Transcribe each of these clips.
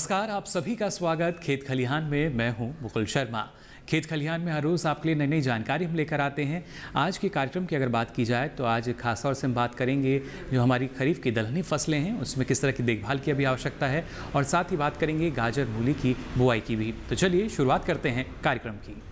नमस्कार आप सभी का स्वागत खेत खलिहान में मैं हूं मुकुल शर्मा खेत खलिहान में हर रोज़ आपके लिए नई नई जानकारी हम लेकर आते हैं आज के कार्यक्रम की अगर बात की जाए तो आज खास तौर से हम बात करेंगे जो हमारी खरीफ की दलहनी फसलें हैं उसमें किस तरह की देखभाल की अभी आवश्यकता है और साथ ही बात करेंगे गाजर मूली की बुआई की भी तो चलिए शुरुआत करते हैं कार्यक्रम की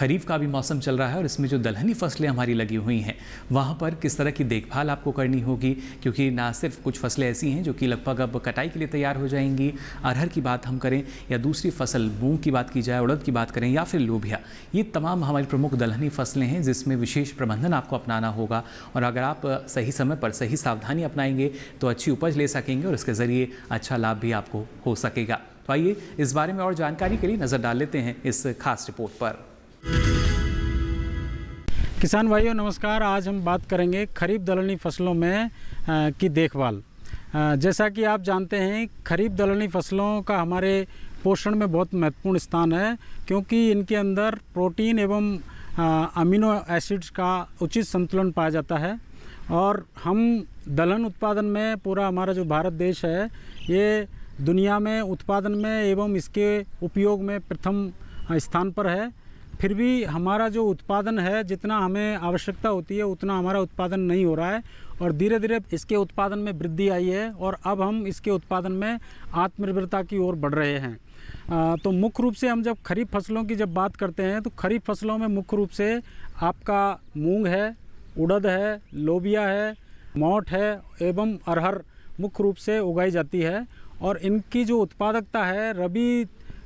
खरीफ का भी मौसम चल रहा है और इसमें जो दलहनी फसलें हमारी लगी हुई हैं वहाँ पर किस तरह की देखभाल आपको करनी होगी क्योंकि ना सिर्फ कुछ फसलें ऐसी हैं जो कि लगभग अब कटाई के लिए तैयार हो जाएंगी अरहर की बात हम करें या दूसरी फसल मूँग की बात की जाए उड़द की बात करें या फिर लोभिया ये तमाम हमारी प्रमुख दलहनी फसलें हैं जिसमें विशेष प्रबंधन आपको अपनाना होगा और अगर आप सही समय पर सही सावधानी अपनाएंगे तो अच्छी उपज ले सकेंगे और इसके ज़रिए अच्छा लाभ भी आपको हो सकेगा तो आइए इस बारे में और जानकारी के लिए नज़र डाल लेते हैं इस खास रिपोर्ट पर किसान भाइयों नमस्कार आज हम बात करेंगे खरीफ दलहनी फसलों में आ, की देखभाल जैसा कि आप जानते हैं खरीफ दलहनी फसलों का हमारे पोषण में बहुत महत्वपूर्ण स्थान है क्योंकि इनके अंदर प्रोटीन एवं आ, अमीनो एसिड्स का उचित संतुलन पाया जाता है और हम दलहन उत्पादन में पूरा हमारा जो भारत देश है ये दुनिया में उत्पादन में एवं इसके उपयोग में प्रथम स्थान पर है फिर भी हमारा जो उत्पादन है जितना हमें आवश्यकता होती है उतना हमारा उत्पादन नहीं हो रहा है और धीरे धीरे इसके उत्पादन में वृद्धि आई है और अब हम इसके उत्पादन में आत्मनिर्भरता की ओर बढ़ रहे हैं आ, तो मुख्य रूप से हम जब खरीफ फसलों की जब बात करते हैं तो खरीफ फसलों में मुख्य रूप से आपका मूंग है उड़द है लोबिया है मौठ है एवं अरहर मुख्य रूप से उगाई जाती है और इनकी जो उत्पादकता है रबी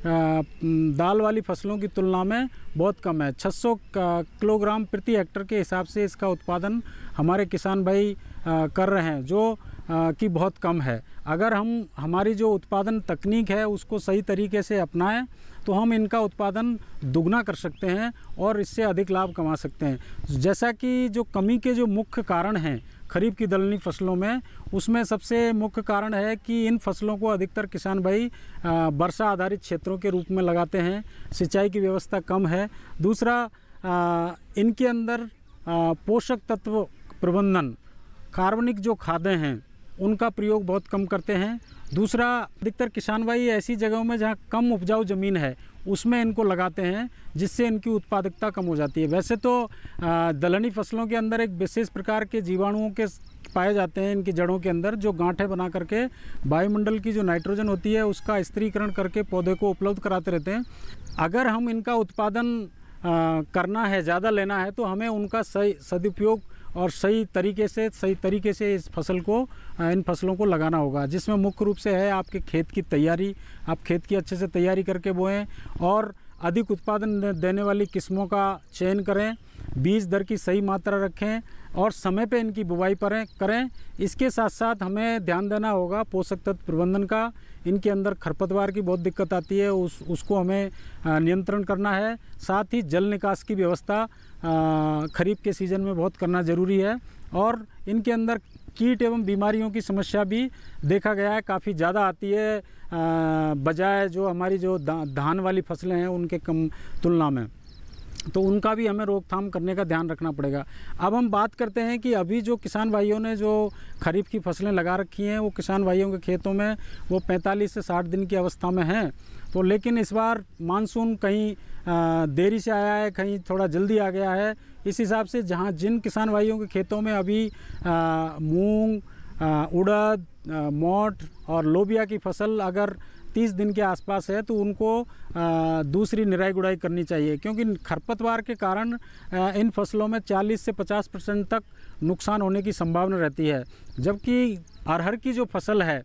दाल वाली फसलों की तुलना में बहुत कम है 600 किलोग्राम प्रति हेक्टर के हिसाब से इसका उत्पादन हमारे किसान भाई कर रहे हैं जो कि बहुत कम है अगर हम हमारी जो उत्पादन तकनीक है उसको सही तरीके से अपनाएं तो हम इनका उत्पादन दुगना कर सकते हैं और इससे अधिक लाभ कमा सकते हैं जैसा कि जो कमी के जो मुख्य कारण हैं खरीफ की दलनी फसलों में उसमें सबसे मुख्य कारण है कि इन फसलों को अधिकतर किसान भाई वर्षा आधारित क्षेत्रों के रूप में लगाते हैं सिंचाई की व्यवस्था कम है दूसरा आ, इनके अंदर आ, पोषक तत्व प्रबंधन कार्बनिक जो खादें हैं उनका प्रयोग बहुत कम करते हैं दूसरा अधिकतर किसान भाई ऐसी जगहों में जहाँ कम उपजाऊ ज़मीन है उसमें इनको लगाते हैं जिससे इनकी उत्पादकता कम हो जाती है वैसे तो दलहनी फसलों के अंदर एक विशेष प्रकार के जीवाणुओं के पाए जाते हैं इनकी जड़ों के अंदर जो गांठें बना करके वायुमंडल की जो नाइट्रोजन होती है उसका स्त्रीकरण करके पौधे को उपलब्ध कराते रहते हैं अगर हम इनका उत्पादन करना है ज़्यादा लेना है तो हमें उनका सही सदुपयोग और सही तरीके से सही तरीके से इस फसल को इन फसलों को लगाना होगा जिसमें मुख्य रूप से है आपके खेत की तैयारी आप खेत की अच्छे से तैयारी करके बोएँ और अधिक उत्पादन देने वाली किस्मों का चयन करें बीज दर की सही मात्रा रखें और समय पे इनकी बुवाई करें करें इसके साथ साथ हमें ध्यान देना होगा पोषक तत्व प्रबंधन का इनके अंदर खरपतवार की बहुत दिक्कत आती है उस उसको हमें नियंत्रण करना है साथ ही जल निकास की व्यवस्था खरीफ के सीज़न में बहुत करना ज़रूरी है और इनके अंदर कीट एवं बीमारियों की समस्या भी देखा गया है काफ़ी ज़्यादा आती है बजाय जो हमारी जो धान वाली फसलें हैं उनके कम तुलना में तो उनका भी हमें रोकथाम करने का ध्यान रखना पड़ेगा अब हम बात करते हैं कि अभी जो किसान भाइयों ने जो खरीफ की फसलें लगा रखी हैं वो किसान भाइयों के खेतों में वो 45 से 60 दिन की अवस्था में हैं तो लेकिन इस बार मानसून कहीं देरी से आया है कहीं थोड़ा जल्दी आ गया है इस हिसाब से जहाँ जिन किसान भाइयों के खेतों में अभी मूँग उड़द मोट और लोबिया की फसल अगर तीस दिन के आसपास है तो उनको दूसरी निराई गुड़ाई करनी चाहिए क्योंकि खरपतवार के कारण इन फसलों में 40 से 50 परसेंट तक नुकसान होने की संभावना रहती है जबकि अरहर की जो फसल है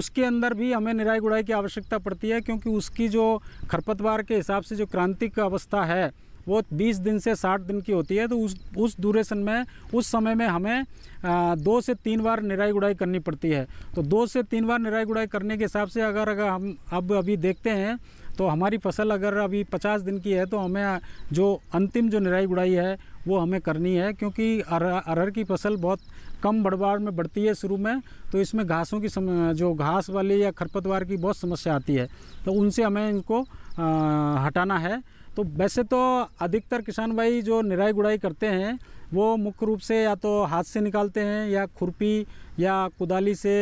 उसके अंदर भी हमें निराई गुड़ाई की आवश्यकता पड़ती है क्योंकि उसकी जो खरपतवार के हिसाब से जो क्रांतिक अवस्था है वो 20 दिन से 60 दिन की होती है तो उस उस ड्यूरेशन में उस समय में हमें आ, दो से तीन बार निराई गुड़ाई करनी पड़ती है तो दो से तीन बार निराई गुड़ाई करने के हिसाब से अगर अगर हम अब अभी देखते हैं तो हमारी फसल अगर अभी पचास दिन की है तो हमें जो अंतिम जो निराई गुड़ाई है वो हमें करनी है क्योंकि अरहर की फसल बहुत कम बढ़वार में बढ़ती है शुरू में तो इसमें घासों की सम, जो घास वाली या खरपतवार की बहुत समस्या आती है तो उनसे हमें इनको आ, हटाना है तो वैसे तो अधिकतर किसान भाई जो निराई गुड़ाई करते हैं वो मुख्य रूप से या तो हाथ से निकालते हैं या खुरपी या कुदाली से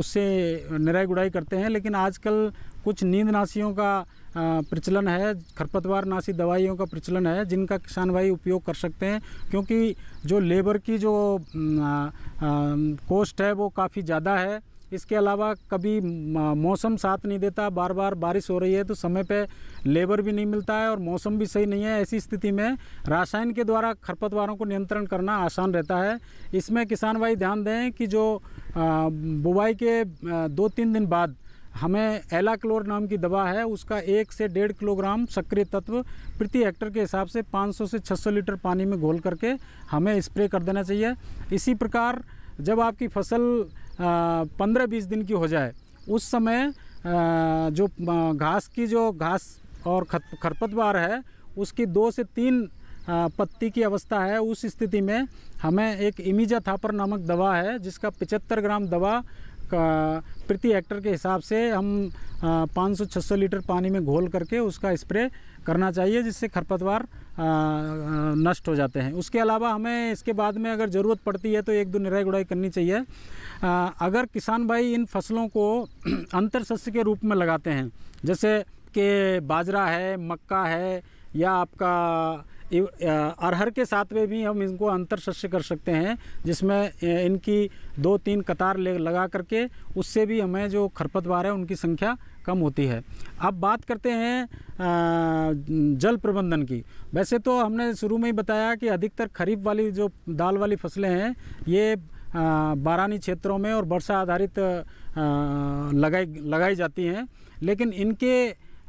उससे निराई गुड़ाई करते हैं लेकिन आजकल कुछ नींद नाशियों का प्रचलन है खरपतवार नाशी दवाइयों का प्रचलन है जिनका किसान भाई उपयोग कर सकते हैं क्योंकि जो लेबर की जो कॉस्ट है वो काफ़ी ज़्यादा है इसके अलावा कभी मौसम साथ नहीं देता बार बार बारिश हो रही है तो समय पे लेबर भी नहीं मिलता है और मौसम भी सही नहीं है ऐसी स्थिति में रासायन के द्वारा खरपतवारों को नियंत्रण करना आसान रहता है इसमें किसान भाई ध्यान दें कि जो बुवाई के दो तीन दिन बाद हमें एलाक्लोर नाम की दवा है उसका एक से डेढ़ किलोग्राम सक्रिय तत्व प्रति हेक्टर के हिसाब से 500 से 600 लीटर पानी में घोल करके हमें स्प्रे कर देना चाहिए इसी प्रकार जब आपकी फसल पंद्रह बीस दिन की हो जाए उस समय जो घास की जो घास और खरपतवार है उसकी दो से तीन पत्ती की अवस्था है उस स्थिति में हमें एक इमीजा थापर नामक दवा है जिसका 75 ग्राम दवा प्रति हेक्टर के हिसाब से हम 500-600 लीटर पानी में घोल करके उसका स्प्रे करना चाहिए जिससे खरपतवार नष्ट हो जाते हैं उसके अलावा हमें इसके बाद में अगर ज़रूरत पड़ती है तो एक दो निराई गुड़ाई करनी चाहिए आ, अगर किसान भाई इन फसलों को अंतर सस्य के रूप में लगाते हैं जैसे कि बाजरा है मक्का है या आपका अरहर के साथ में भी हम इनको अंतर शस्य कर सकते हैं जिसमें इनकी दो तीन कतार ले लगा करके उससे भी हमें जो खरपतवार है उनकी संख्या कम होती है अब बात करते हैं जल प्रबंधन की वैसे तो हमने शुरू में ही बताया कि अधिकतर खरीफ वाली जो दाल वाली फसलें हैं ये बारानी क्षेत्रों में और वर्षा आधारित लगाई लगाई जाती हैं लेकिन इनके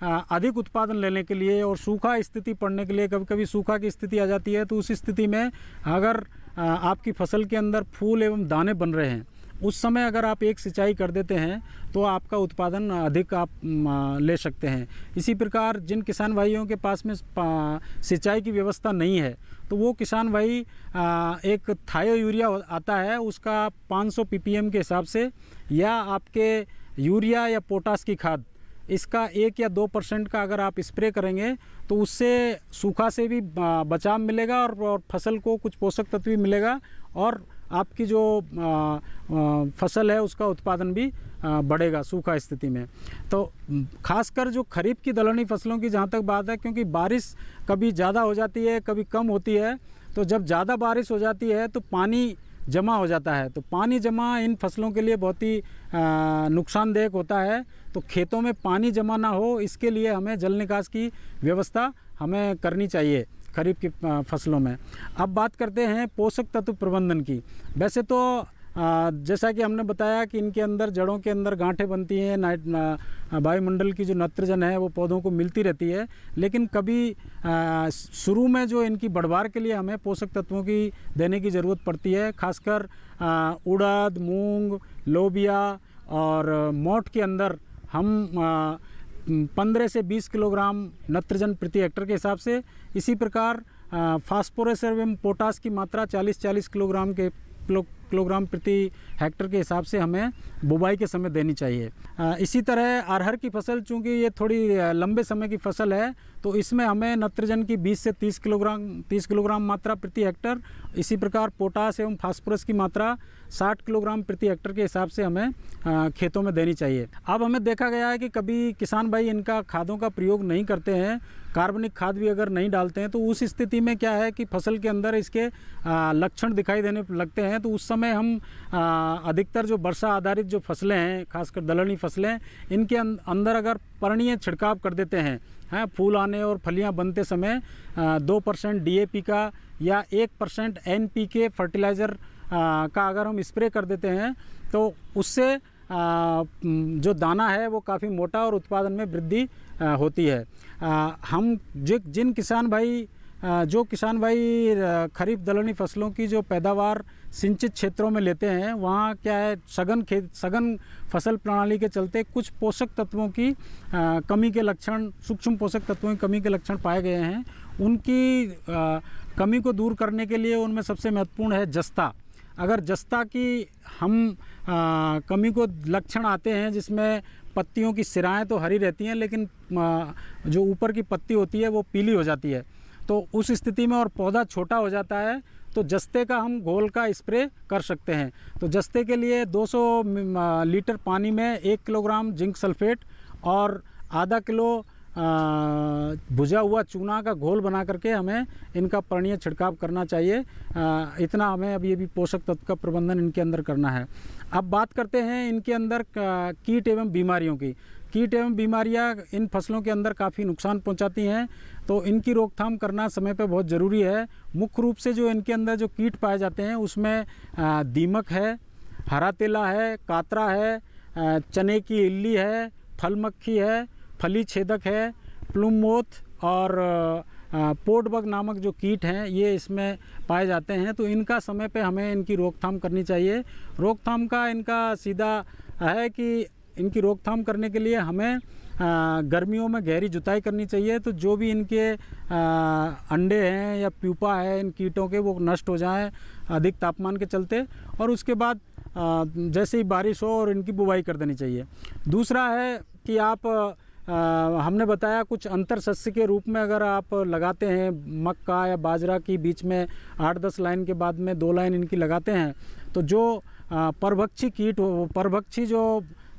अधिक उत्पादन लेने के लिए और सूखा स्थिति पड़ने के लिए कभी कभी सूखा की स्थिति आ जाती है तो उस स्थिति में अगर आपकी फसल के अंदर फूल एवं दाने बन रहे हैं उस समय अगर आप एक सिंचाई कर देते हैं तो आपका उत्पादन अधिक आप ले सकते हैं इसी प्रकार जिन किसान भाइयों के पास में सिंचाई की व्यवस्था नहीं है तो वो किसान भाई एक थायो यूरिया आता है उसका 500 पीपीएम के हिसाब से या आपके यूरिया या पोटास की खाद इसका एक या दो परसेंट का अगर आप स्प्रे करेंगे तो उससे सूखा से भी बचाव मिलेगा और, फसल को कुछ पोषक तत्व भी मिलेगा और आपकी जो फसल है उसका उत्पादन भी बढ़ेगा सूखा स्थिति में तो खासकर जो खरीफ की दलहनी फसलों की जहाँ तक बात है क्योंकि बारिश कभी ज़्यादा हो जाती है कभी कम होती है तो जब ज़्यादा बारिश हो जाती है तो पानी जमा हो जाता है तो पानी जमा इन फसलों के लिए बहुत ही नुकसानदेह होता है तो खेतों में पानी जमा ना हो इसके लिए हमें जल निकास की व्यवस्था हमें करनी चाहिए खरीफ की फसलों में अब बात करते हैं पोषक तत्व प्रबंधन की वैसे तो जैसा कि हमने बताया कि इनके अंदर जड़ों के अंदर गांठें बनती हैं नाइट वायुमंडल की जो नत्रजन है वो पौधों को मिलती रहती है लेकिन कभी शुरू में जो इनकी बढ़वार के लिए हमें पोषक तत्वों की देने की ज़रूरत पड़ती है खासकर उड़द मूंग लोबिया और मोट के अंदर हम पंद्रह से बीस किलोग्राम नत्रजन प्रति हेक्टर के हिसाब से इसी प्रकार फास्फोरस एवं पोटास की मात्रा चालीस चालीस किलोग्राम के किलोग्राम प्रति हेक्टर के हिसाब से हमें बुबाई के समय देनी चाहिए इसी तरह अरहर की फसल चूँकि ये थोड़ी लंबे समय की फसल है तो इसमें हमें नत्रजन की 20 से 30 किलोग्राम 30 किलोग्राम मात्रा प्रति हेक्टर इसी प्रकार पोटास एवं फास्फोरस की मात्रा 60 किलोग्राम प्रति हेक्टर के हिसाब से हमें खेतों में देनी चाहिए अब हमें देखा गया है कि कभी किसान भाई इनका खादों का प्रयोग नहीं करते हैं कार्बनिक खाद भी अगर नहीं डालते हैं तो उस स्थिति में क्या है कि फसल के अंदर इसके लक्षण दिखाई देने लगते हैं तो उस समय हम अधिकतर जो वर्षा आधारित जो फसलें हैं खासकर दलहनी फसलें इनके अं-, अंदर अगर पर्णीय छिड़काव कर देते हैं हैं फूल आने और फलियां बनते समय दो परसेंट डी का या एक परसेंट एन के फर्टिलाइज़र का अगर हम स्प्रे कर देते हैं तो उससे जो दाना है वो काफ़ी मोटा और उत्पादन में वृद्धि होती है हम जिन किसान भाई जो किसान भाई खरीफ दलहनी फसलों की जो पैदावार सिंचित क्षेत्रों में लेते हैं वहाँ क्या है सघन खेत सघन फसल प्रणाली के चलते कुछ पोषक तत्वों की कमी के लक्षण सूक्ष्म पोषक तत्वों की कमी के लक्षण पाए गए हैं उनकी कमी को दूर करने के लिए उनमें सबसे महत्वपूर्ण है जस्ता अगर जस्ता की हम आ, कमी को लक्षण आते हैं जिसमें पत्तियों की सिराएँ तो हरी रहती हैं लेकिन आ, जो ऊपर की पत्ती होती है वो पीली हो जाती है तो उस स्थिति में और पौधा छोटा हो जाता है तो जस्ते का हम घोल का स्प्रे कर सकते हैं तो जस्ते के लिए 200 लीटर पानी में एक किलोग्राम जिंक सल्फेट और आधा किलो भुजा हुआ चूना का घोल बना करके हमें इनका पर्णीय छिड़काव करना चाहिए आ, इतना हमें अब ये भी पोषक तत्व का प्रबंधन इनके अंदर करना है अब बात करते हैं इनके अंदर कीट एवं बीमारियों की कीट एवं बीमारियां इन फसलों के अंदर काफ़ी नुकसान पहुंचाती हैं तो इनकी रोकथाम करना समय पे बहुत ज़रूरी है मुख्य रूप से जो इनके अंदर जो कीट पाए जाते हैं उसमें दीमक है हरा तेला है कातरा है चने की इल्ली है फल मक्खी है फली छेदक है प्लूमोथ और पोटबग नामक जो कीट हैं ये इसमें पाए जाते हैं तो इनका समय पे हमें इनकी रोकथाम करनी चाहिए रोकथाम का इनका सीधा है कि इनकी रोकथाम करने के लिए हमें गर्मियों में गहरी जुताई करनी चाहिए तो जो भी इनके अंडे हैं या प्यूपा है इन कीटों के वो नष्ट हो जाएं अधिक तापमान के चलते और उसके बाद जैसे ही बारिश हो और इनकी बुवाई कर देनी चाहिए दूसरा है कि आप हमने बताया कुछ अंतर सस्य के रूप में अगर आप लगाते हैं मक्का या बाजरा की बीच में आठ दस लाइन के बाद में दो लाइन इनकी लगाते हैं तो जो परभक्षी कीट परभक्षी जो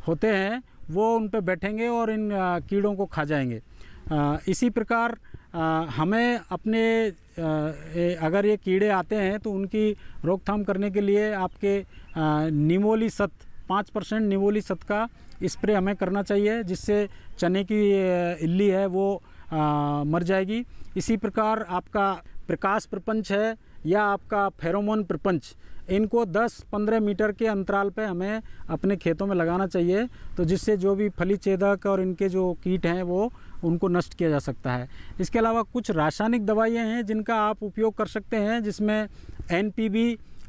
होते हैं वो उन पर बैठेंगे और इन कीड़ों को खा जाएंगे इसी प्रकार हमें अपने अगर ये कीड़े आते हैं तो उनकी रोकथाम करने के लिए आपके निमोली सत पाँच परसेंट निमोली सत का स्प्रे हमें करना चाहिए जिससे चने की इल्ली है वो मर जाएगी इसी प्रकार आपका प्रकाश प्रपंच है या आपका फेरोमोन प्रपंच इनको 10-15 मीटर के अंतराल पे हमें अपने खेतों में लगाना चाहिए तो जिससे जो भी फली चेदक और इनके जो कीट हैं वो उनको नष्ट किया जा सकता है इसके अलावा कुछ रासायनिक दवाइयाँ हैं जिनका आप उपयोग कर सकते हैं जिसमें एन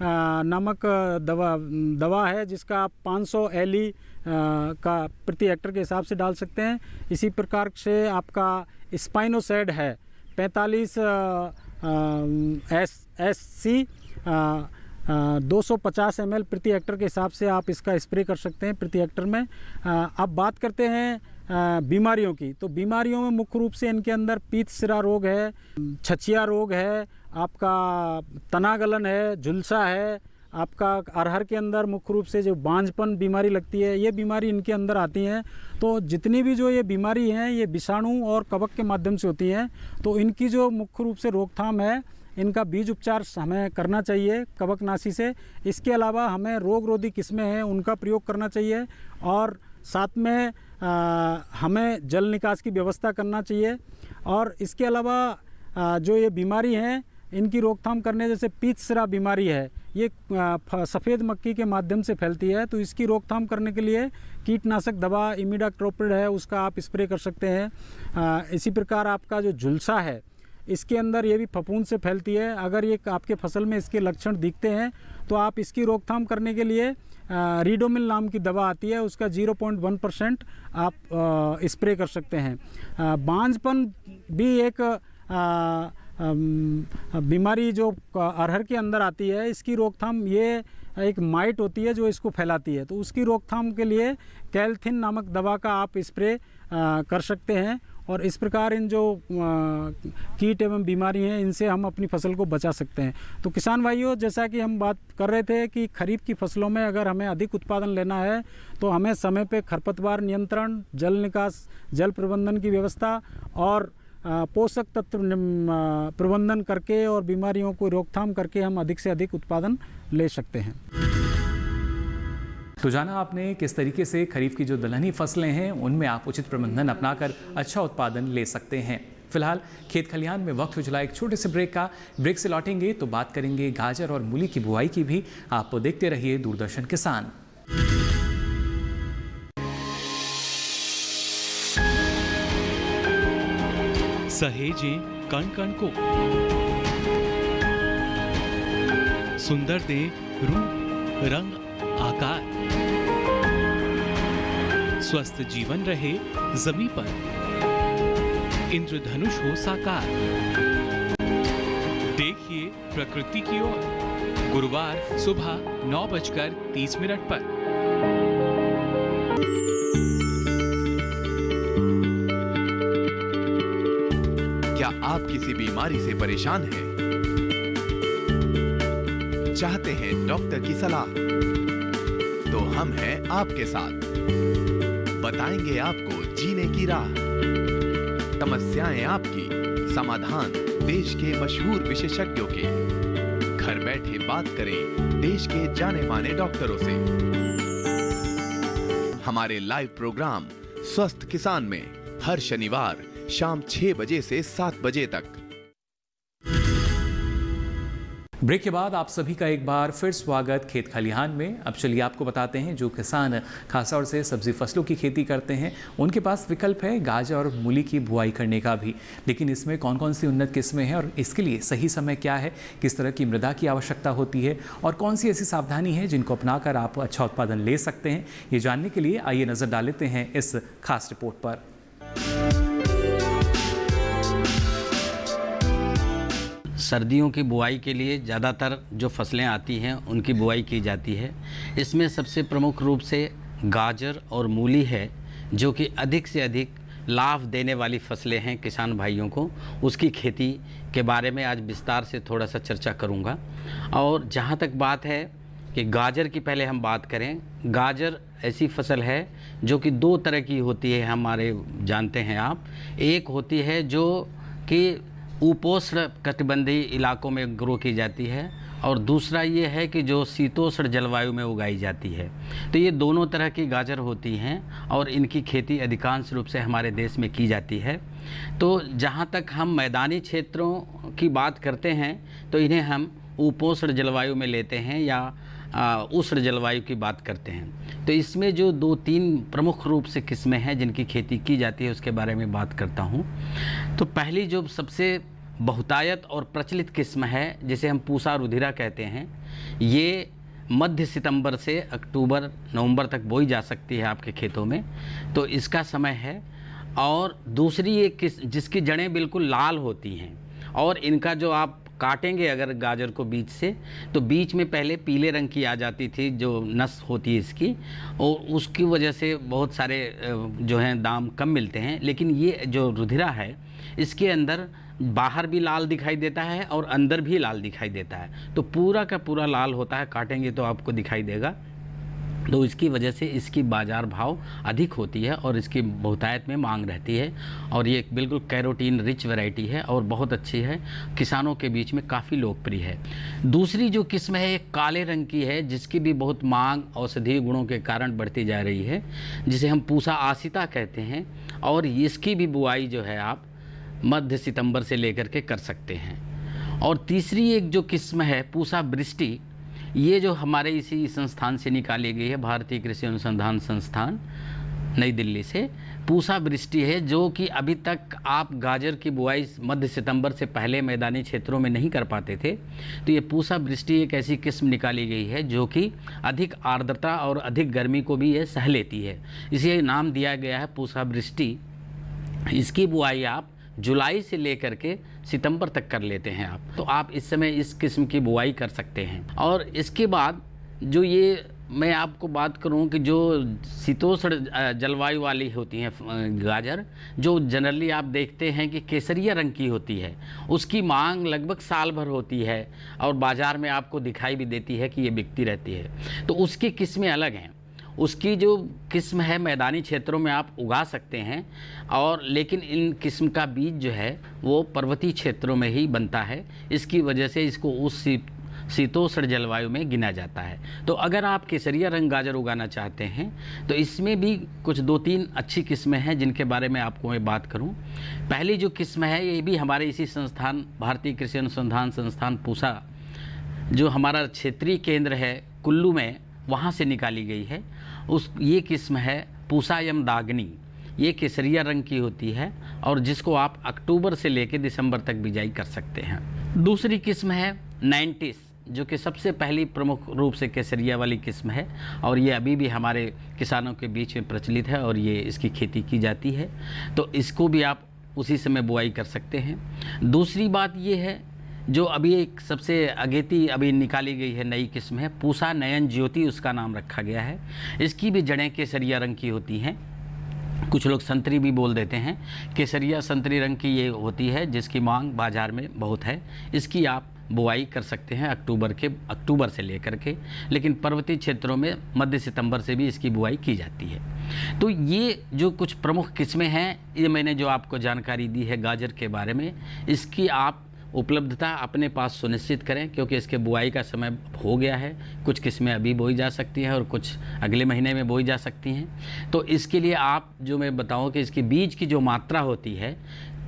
नामक दवा दवा है जिसका आप 500 सौ का प्रति हेक्टर के हिसाब से डाल सकते हैं इसी प्रकार से आपका स्पाइनोसेड है 45 एस एस सी दो सौ पचास एम प्रति हेक्टर के हिसाब से आप इसका स्प्रे कर सकते हैं प्रति हेक्टर में अब बात करते हैं बीमारियों की तो बीमारियों में मुख्य रूप से इनके अंदर पीत सिरा रोग है छछिया रोग है आपका तनागलन है झुलसा है आपका अरहर के अंदर मुख्य रूप से जो बांझपन बीमारी लगती है ये बीमारी इनके अंदर आती है तो जितनी भी जो ये बीमारी हैं ये विषाणु और कवक के माध्यम से होती हैं तो इनकी जो मुख्य रूप से रोकथाम है इनका बीज उपचार हमें करना चाहिए कवकनाशी से इसके अलावा हमें रोग रोधी किस्में हैं उनका प्रयोग करना चाहिए और साथ में आ, हमें जल निकास की व्यवस्था करना चाहिए और इसके अलावा आ, जो ये बीमारी हैं इनकी रोकथाम करने जैसे पीतसरा बीमारी है ये सफ़ेद मक्की के माध्यम से फैलती है तो इसकी रोकथाम करने के लिए कीटनाशक दवा इमिडाक्रोपिड है उसका आप स्प्रे कर सकते हैं इसी प्रकार आपका जो झुलसा है इसके अंदर ये भी फपून से फैलती है अगर ये आपके फसल में इसके लक्षण दिखते हैं तो आप इसकी रोकथाम करने के लिए रीडोमिल नाम की दवा आती है उसका 0.1 परसेंट आप स्प्रे कर सकते हैं बांझपन भी एक आ, बीमारी जो अरहर के अंदर आती है इसकी रोकथाम ये एक माइट होती है जो इसको फैलाती है तो उसकी रोकथाम के लिए कैल्थिन नामक दवा का आप स्प्रे कर सकते हैं और इस प्रकार इन जो कीट एवं बीमारी हैं इनसे हम अपनी फसल को बचा सकते हैं तो किसान भाइयों जैसा कि हम बात कर रहे थे कि खरीफ की फसलों में अगर हमें अधिक उत्पादन लेना है तो हमें समय पे खरपतवार नियंत्रण जल निकास जल प्रबंधन की व्यवस्था और पोषक तत्व प्रबंधन करके और बीमारियों को रोकथाम करके हम अधिक से अधिक उत्पादन ले सकते हैं तो जाना आपने किस तरीके से खरीफ की जो दलहनी फसलें हैं उनमें आप उचित प्रबंधन अपनाकर अच्छा उत्पादन ले सकते हैं फिलहाल खेत खलिहान में वक्त उजला एक छोटे से ब्रेक का ब्रेक से लौटेंगे तो बात करेंगे गाजर और मूली की बुआई की भी आप देखते रहिए दूरदर्शन किसान सहेजे कण कण को सुंदर दे रूप रंग आकार स्वस्थ जीवन रहे जमी पर इंद्रधनुष हो साकार देखिए प्रकृति की ओर गुरुवार सुबह नौ बजकर तीस मिनट पर आप किसी बीमारी से परेशान हैं चाहते हैं डॉक्टर की सलाह तो हम हैं आपके साथ बताएंगे आपको जीने की राह समस्याएं आपकी समाधान देश के मशहूर विशेषज्ञों के घर बैठे बात करें देश के जाने माने डॉक्टरों से हमारे लाइव प्रोग्राम स्वस्थ किसान में हर शनिवार शाम छह बजे से सात बजे तक ब्रेक के बाद आप सभी का एक बार फिर स्वागत खेत खलिहान में अब चलिए आपको बताते हैं जो किसान खासतौर से सब्जी फसलों की खेती करते हैं उनके पास विकल्प है गाजर और मूली की बुआई करने का भी लेकिन इसमें कौन कौन सी उन्नत किस्में हैं और इसके लिए सही समय क्या है किस तरह की मृदा की आवश्यकता होती है और कौन सी ऐसी सावधानी है जिनको अपना आप अच्छा उत्पादन ले सकते हैं ये जानने के लिए आइए नज़र डाल लेते हैं इस खास रिपोर्ट पर सर्दियों की बुआई के लिए ज़्यादातर जो फसलें आती हैं उनकी बुआई की जाती है इसमें सबसे प्रमुख रूप से गाजर और मूली है जो कि अधिक से अधिक लाभ देने वाली फसलें हैं किसान भाइयों को उसकी खेती के बारे में आज विस्तार से थोड़ा सा चर्चा करूंगा और जहाँ तक बात है कि गाजर की पहले हम बात करें गाजर ऐसी फसल है जो कि दो तरह की होती है हमारे जानते हैं आप एक होती है जो कि उपोष्ण कटिबंधीय इलाकों में ग्रो की जाती है और दूसरा ये है कि जो शीतोष्ण जलवायु में उगाई जाती है तो ये दोनों तरह की गाजर होती हैं और इनकी खेती अधिकांश रूप से हमारे देश में की जाती है तो जहाँ तक हम मैदानी क्षेत्रों की बात करते हैं तो इन्हें हम उपोष्ण जलवायु में लेते हैं या उष्ण जलवायु की बात करते हैं तो इसमें जो दो तीन प्रमुख रूप से किस्में हैं जिनकी खेती की जाती है उसके बारे में बात करता हूँ तो पहली जो सबसे बहुतायत और प्रचलित किस्म है जिसे हम पूसा रुधिरा कहते हैं ये मध्य सितंबर से अक्टूबर नवंबर तक बोई जा सकती है आपके खेतों में तो इसका समय है और दूसरी ये किस्म जिसकी जड़ें बिल्कुल लाल होती हैं और इनका जो आप काटेंगे अगर गाजर को बीच से तो बीच में पहले पीले रंग की आ जाती थी जो नस होती है इसकी और उसकी वजह से बहुत सारे जो हैं दाम कम मिलते हैं लेकिन ये जो रुधिरा है इसके अंदर बाहर भी लाल दिखाई देता है और अंदर भी लाल दिखाई देता है तो पूरा का पूरा लाल होता है काटेंगे तो आपको दिखाई देगा तो इसकी वजह से इसकी बाज़ार भाव अधिक होती है और इसकी बहुतायत में मांग रहती है और ये बिल्कुल कैरोटीन रिच वैरायटी है और बहुत अच्छी है किसानों के बीच में काफ़ी लोकप्रिय है दूसरी जो किस्म है एक काले रंग की है जिसकी भी बहुत मांग औषधीय गुणों के कारण बढ़ती जा रही है जिसे हम पूसा आसिता कहते हैं और इसकी भी बुआई जो है आप मध्य सितंबर से लेकर के कर सकते हैं और तीसरी एक जो किस्म है पूसा बृष्टि ये जो हमारे इसी संस्थान से निकाली गई है भारतीय कृषि अनुसंधान संस्थान नई दिल्ली से पूसा वृष्टि है जो कि अभी तक आप गाजर की बुआई मध्य सितंबर से पहले मैदानी क्षेत्रों में नहीं कर पाते थे तो ये पूसा वृष्टि एक ऐसी किस्म निकाली गई है जो कि अधिक आर्द्रता और अधिक गर्मी को भी ये सह लेती है इसे नाम दिया गया है पूसा वृष्टि इसकी बुआई आप जुलाई से लेकर के सितंबर तक कर लेते हैं आप तो आप इस समय इस किस्म की बुआई कर सकते हैं और इसके बाद जो ये मैं आपको बात करूं कि जो शीतोषण जलवायु वाली होती हैं गाजर जो जनरली आप देखते हैं कि केसरिया रंग की होती है उसकी मांग लगभग साल भर होती है और बाज़ार में आपको दिखाई भी देती है कि ये बिकती रहती है तो उसकी किस्में अलग हैं उसकी जो किस्म है मैदानी क्षेत्रों में आप उगा सकते हैं और लेकिन इन किस्म का बीज जो है वो पर्वतीय क्षेत्रों में ही बनता है इसकी वजह से इसको उस शीतोष्ण जलवायु में गिना जाता है तो अगर आप केसरिया रंग गाजर उगाना चाहते हैं तो इसमें भी कुछ दो तीन अच्छी किस्में हैं जिनके बारे में आपको मैं बात करूं पहली जो किस्म है ये भी हमारे इसी संस्थान भारतीय कृषि अनुसंधान संस्थान पूसा जो हमारा क्षेत्रीय केंद्र है कुल्लू में वहाँ से निकाली गई है उस ये किस्म है पूसायम दागनी ये केसरिया रंग की होती है और जिसको आप अक्टूबर से लेकर दिसंबर तक बिजाई कर सकते हैं दूसरी किस्म है नाइन्टिस जो कि सबसे पहली प्रमुख रूप से केसरिया वाली किस्म है और ये अभी भी हमारे किसानों के बीच में प्रचलित है और ये इसकी खेती की जाती है तो इसको भी आप उसी समय बुआई कर सकते हैं दूसरी बात ये है जो अभी एक सबसे अगेती अभी निकाली गई है नई किस्म है पूसा नयन ज्योति उसका नाम रखा गया है इसकी भी जड़ें केसरिया रंग की होती हैं कुछ लोग संतरी भी बोल देते हैं केसरिया संतरी रंग की ये होती है जिसकी मांग बाज़ार में बहुत है इसकी आप बुआई कर सकते हैं अक्टूबर के अक्टूबर से लेकर के लेकिन पर्वतीय क्षेत्रों में मध्य सितंबर से भी इसकी बुआई की जाती है तो ये जो कुछ प्रमुख किस्में हैं ये मैंने जो आपको जानकारी दी है गाजर के बारे में इसकी आप उपलब्धता अपने पास सुनिश्चित करें क्योंकि इसके बुआई का समय हो गया है कुछ किस्में अभी बोई जा सकती हैं और कुछ अगले महीने में बोई जा सकती हैं तो इसके लिए आप जो मैं बताऊं कि इसकी बीज की जो मात्रा होती है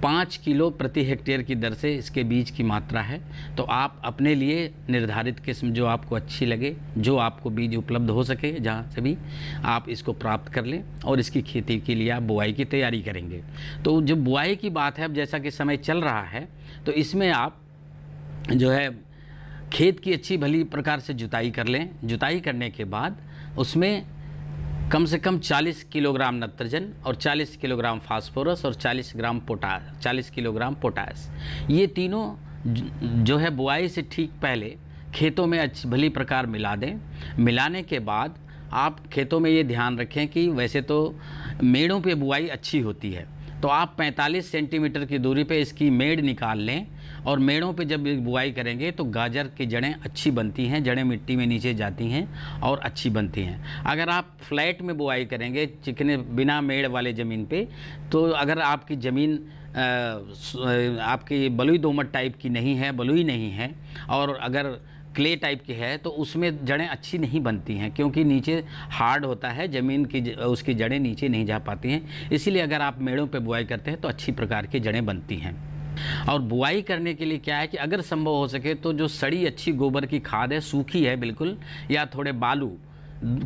पाँच किलो प्रति हेक्टेयर की दर से इसके बीज की मात्रा है तो आप अपने लिए निर्धारित किस्म जो आपको अच्छी लगे जो आपको बीज उपलब्ध हो सके जहाँ से भी आप इसको प्राप्त कर लें और इसकी खेती के लिए आप बुआई की तैयारी करेंगे तो जो बुआई की बात है अब जैसा कि समय चल रहा है तो इसमें आप जो है खेत की अच्छी भली प्रकार से जुताई कर लें जुताई करने के बाद उसमें कम से कम 40 किलोग्राम नत्रजन और 40 किलोग्राम फास्फोरस और 40 ग्राम पोटास 40 किलोग्राम पोटास ये तीनों जो है बुआई से ठीक पहले खेतों में अच्छी भली प्रकार मिला दें मिलाने के बाद आप खेतों में ये ध्यान रखें कि वैसे तो मेड़ों पे बुआई अच्छी होती है तो आप 45 सेंटीमीटर की दूरी पे इसकी मेड़ निकाल लें और मेड़ों पे जब बुआई करेंगे तो गाजर की जड़ें अच्छी बनती हैं जड़ें मिट्टी में नीचे जाती हैं और अच्छी बनती हैं अगर आप फ्लैट में बुआई करेंगे चिकने बिना मेड़ वाले ज़मीन पे तो अगर आपकी ज़मीन आपकी बलुई दोमट टाइप की नहीं है बलुई नहीं है और अगर क्ले टाइप की है तो उसमें जड़ें अच्छी नहीं बनती हैं क्योंकि नीचे हार्ड होता है ज़मीन की ज, उसकी जड़ें नीचे नहीं जा पाती हैं इसीलिए अगर आप मेड़ों पर बुआई करते हैं तो अच्छी प्रकार की जड़ें बनती हैं और बुआई करने के लिए क्या है कि अगर संभव हो सके तो जो सड़ी अच्छी गोबर की खाद है सूखी है बिल्कुल या थोड़े बालू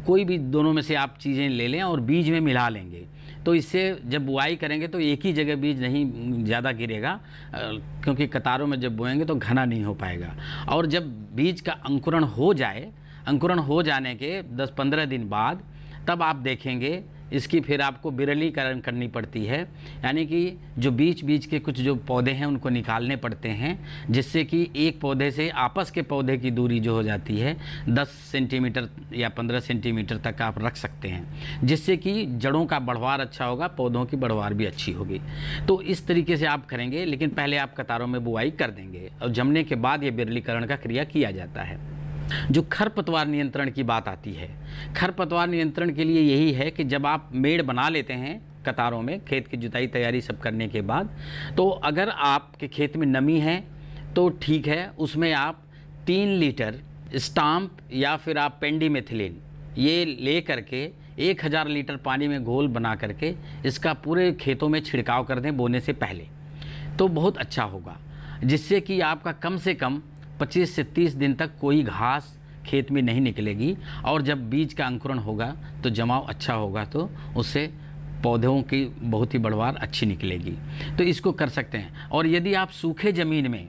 कोई भी दोनों में से आप चीज़ें ले लें और बीज में मिला लेंगे तो इससे जब बुआई करेंगे तो एक ही जगह बीज नहीं ज़्यादा गिरेगा क्योंकि कतारों में जब बोएंगे तो घना नहीं हो पाएगा और जब बीज का अंकुरण हो जाए अंकुरण हो जाने के 10-15 दिन बाद तब आप देखेंगे इसकी फिर आपको बिरलीकरण करनी पड़ती है यानी कि जो बीच बीच के कुछ जो पौधे हैं उनको निकालने पड़ते हैं जिससे कि एक पौधे से आपस के पौधे की दूरी जो हो जाती है 10 सेंटीमीटर या 15 सेंटीमीटर तक आप रख सकते हैं जिससे कि जड़ों का बढ़वार अच्छा होगा पौधों की बढ़वार भी अच्छी होगी तो इस तरीके से आप करेंगे लेकिन पहले आप कतारों में बुआई कर देंगे और जमने के बाद ये बिरलीकरण का क्रिया किया जाता है जो खरपतवार नियंत्रण की बात आती है खरपतवार नियंत्रण के लिए यही है कि जब आप मेड़ बना लेते हैं कतारों में खेत की जुताई तैयारी सब करने के बाद तो अगर आपके खेत में नमी है तो ठीक है उसमें आप तीन लीटर स्टाम्प या फिर आप पेंडी मेथिलीन ये ले करके एक हज़ार लीटर पानी में घोल बना करके इसका पूरे खेतों में छिड़काव कर दें बोने से पहले तो बहुत अच्छा होगा जिससे कि आपका कम से कम 25 से 30 दिन तक कोई घास खेत में नहीं निकलेगी और जब बीज का अंकुरण होगा तो जमाव अच्छा होगा तो उससे पौधों की बहुत ही बढ़वार अच्छी निकलेगी तो इसको कर सकते हैं और यदि आप सूखे ज़मीन में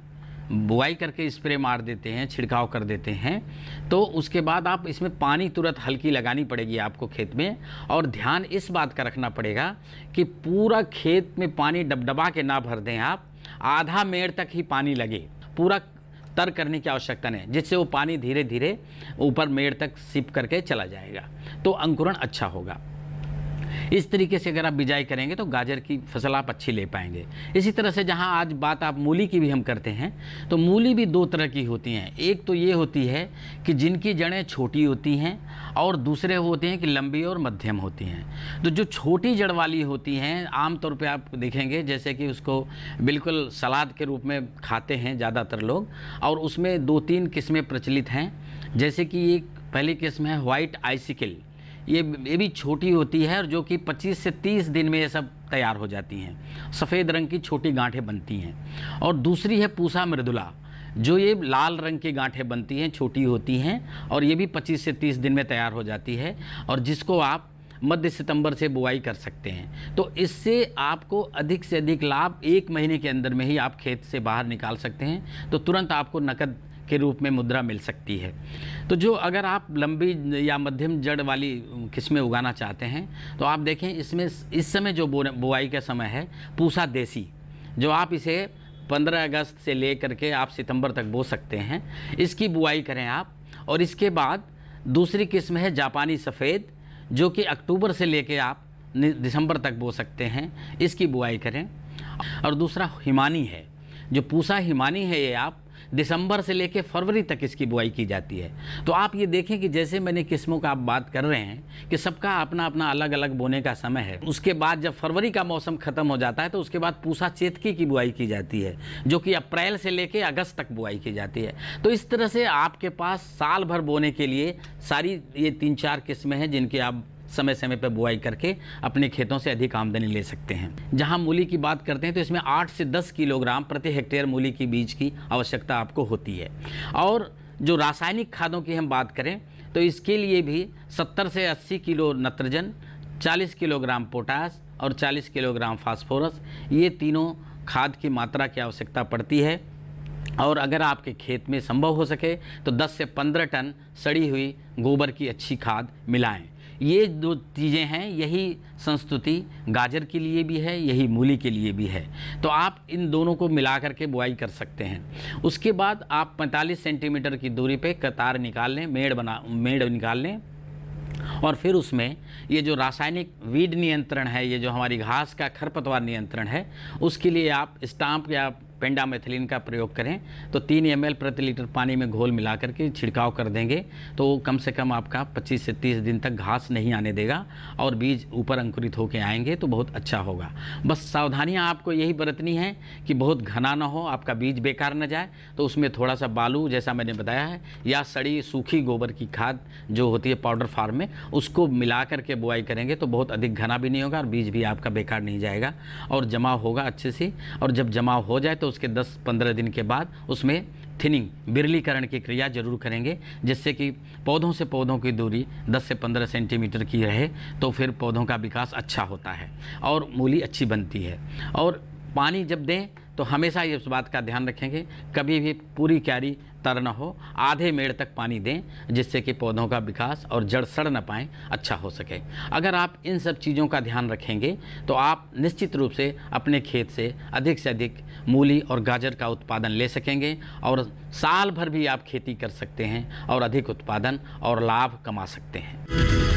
बुआई करके स्प्रे मार देते हैं छिड़काव कर देते हैं तो उसके बाद आप इसमें पानी तुरंत हल्की लगानी पड़ेगी आपको खेत में और ध्यान इस बात का रखना पड़ेगा कि पूरा खेत में पानी डबडबा के ना भर दें आप आधा मेड़ तक ही पानी लगे पूरा तर करने की आवश्यकता नहीं जिससे वो पानी धीरे धीरे ऊपर मेड़ तक सिप करके चला जाएगा तो अंकुरण अच्छा होगा इस तरीके से अगर आप बिजाई करेंगे तो गाजर की फसल आप अच्छी ले पाएंगे इसी तरह से जहाँ आज बात आप मूली की भी हम करते हैं तो मूली भी दो तरह की होती हैं एक तो ये होती है कि जिनकी जड़ें छोटी होती हैं और दूसरे होते हैं कि लंबी और मध्यम होती हैं तो जो छोटी जड़ वाली होती हैं आमतौर पर आप देखेंगे जैसे कि उसको बिल्कुल सलाद के रूप में खाते हैं ज़्यादातर लोग और उसमें दो तीन किस्में प्रचलित हैं जैसे कि एक पहली किस्म है वाइट आइसिकल ये ये भी छोटी होती है और जो कि 25 से 30 दिन में ये सब तैयार हो जाती हैं सफ़ेद रंग की छोटी गांठें बनती हैं और दूसरी है पूसा मृदुला जो ये लाल रंग की गांठें बनती हैं छोटी होती हैं और ये भी 25 से 30 दिन में तैयार हो जाती है और जिसको आप मध्य सितंबर से बुआई कर सकते हैं तो इससे आपको अधिक से अधिक लाभ एक महीने के अंदर में ही आप खेत से बाहर निकाल सकते हैं तो तुरंत आपको नकद के रूप में मुद्रा मिल सकती है तो जो अगर आप लंबी या मध्यम जड़ वाली किस्में उगाना चाहते हैं तो आप देखें इसमें इस समय जो बुआई का समय है पूसा देसी जो आप इसे 15 अगस्त से लेकर के आप सितंबर तक बो सकते हैं इसकी बुआई करें आप और इसके बाद दूसरी किस्म है जापानी सफ़ेद जो कि अक्टूबर से ले आप दिसंबर तक बो सकते हैं इसकी बुआई करें और दूसरा हिमानी है जो पूसा हिमानी है ये आप दिसंबर से लेकर फरवरी तक इसकी बुआई की जाती है तो आप ये देखें कि जैसे मैंने किस्मों का आप बात कर रहे हैं कि सबका अपना अपना अलग अलग बोने का समय है उसके बाद जब फरवरी का मौसम ख़त्म हो जाता है तो उसके बाद पूसा चेतकी की बुआई की जाती है जो कि अप्रैल से लेकर अगस्त तक बुआई की जाती है तो इस तरह से आपके पास साल भर बोने के लिए सारी ये तीन चार किस्में हैं जिनके आप समय समय पर बुआई करके अपने खेतों से अधिक आमदनी ले सकते हैं जहाँ मूली की बात करते हैं तो इसमें आठ से दस किलोग्राम प्रति हेक्टेयर मूली की बीज की आवश्यकता आपको होती है और जो रासायनिक खादों की हम बात करें तो इसके लिए भी 70 से 80 किलो नत्रजन 40 किलोग्राम पोटास और 40 किलोग्राम फास्फोरस ये तीनों खाद की मात्रा की आवश्यकता पड़ती है और अगर आपके खेत में संभव हो सके तो 10 से 15 टन सड़ी हुई गोबर की अच्छी खाद मिलाएं ये दो चीज़ें हैं यही संस्तुति गाजर के लिए भी है यही मूली के लिए भी है तो आप इन दोनों को मिला करके बुआई कर सकते हैं उसके बाद आप 45 सेंटीमीटर की दूरी पे कतार निकाल लें मेड़ बना मेड़ निकाल लें और फिर उसमें ये जो रासायनिक वीड नियंत्रण है ये जो हमारी घास का खरपतवार नियंत्रण है उसके लिए आप स्टाम्प या पेंडामेथिलीन का प्रयोग करें तो तीन एम प्रति लीटर पानी में घोल मिला करके छिड़काव कर देंगे तो कम से कम आपका पच्चीस से तीस दिन तक घास नहीं आने देगा और बीज ऊपर अंकुरित होकर आएंगे तो बहुत अच्छा होगा बस सावधानियाँ आपको यही बरतनी है कि बहुत घना ना हो आपका बीज बेकार ना जाए तो उसमें थोड़ा सा बालू जैसा मैंने बताया है या सड़ी सूखी गोबर की खाद जो होती है पाउडर फार्म में उसको मिला करके बुआई करेंगे तो बहुत अधिक घना भी नहीं होगा और बीज भी आपका बेकार नहीं जाएगा और जमा होगा अच्छे से और जब जमा हो जाए तो उसके 10-15 दिन के बाद उसमें थिनिंग बिरलीकरण की क्रिया जरूर करेंगे जिससे कि पौधों से पौधों की दूरी 10 से 15 सेंटीमीटर की रहे तो फिर पौधों का विकास अच्छा होता है और मूली अच्छी बनती है और पानी जब दें तो हमेशा ये इस बात का ध्यान रखेंगे कभी भी पूरी क्यारी तर न हो आधे मेड़ तक पानी दें जिससे कि पौधों का विकास और जड़ सड़ न पाएँ अच्छा हो सके अगर आप इन सब चीज़ों का ध्यान रखेंगे तो आप निश्चित रूप से अपने खेत से अधिक से अधिक मूली और गाजर का उत्पादन ले सकेंगे और साल भर भी आप खेती कर सकते हैं और अधिक उत्पादन और लाभ कमा सकते हैं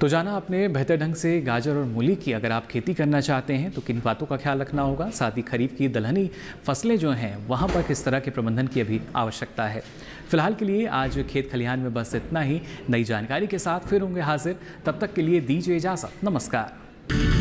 तो जाना आपने बेहतर ढंग से गाजर और मूली की अगर आप खेती करना चाहते हैं तो किन बातों का ख्याल रखना होगा साथ ही खरीफ की दलहनी फसलें जो हैं वहाँ पर किस तरह के प्रबंधन की अभी आवश्यकता है फिलहाल के लिए आज खेत खलिहान में बस इतना ही नई जानकारी के साथ फिर होंगे हाजिर तब तक के लिए दीजिए इजाज़त नमस्कार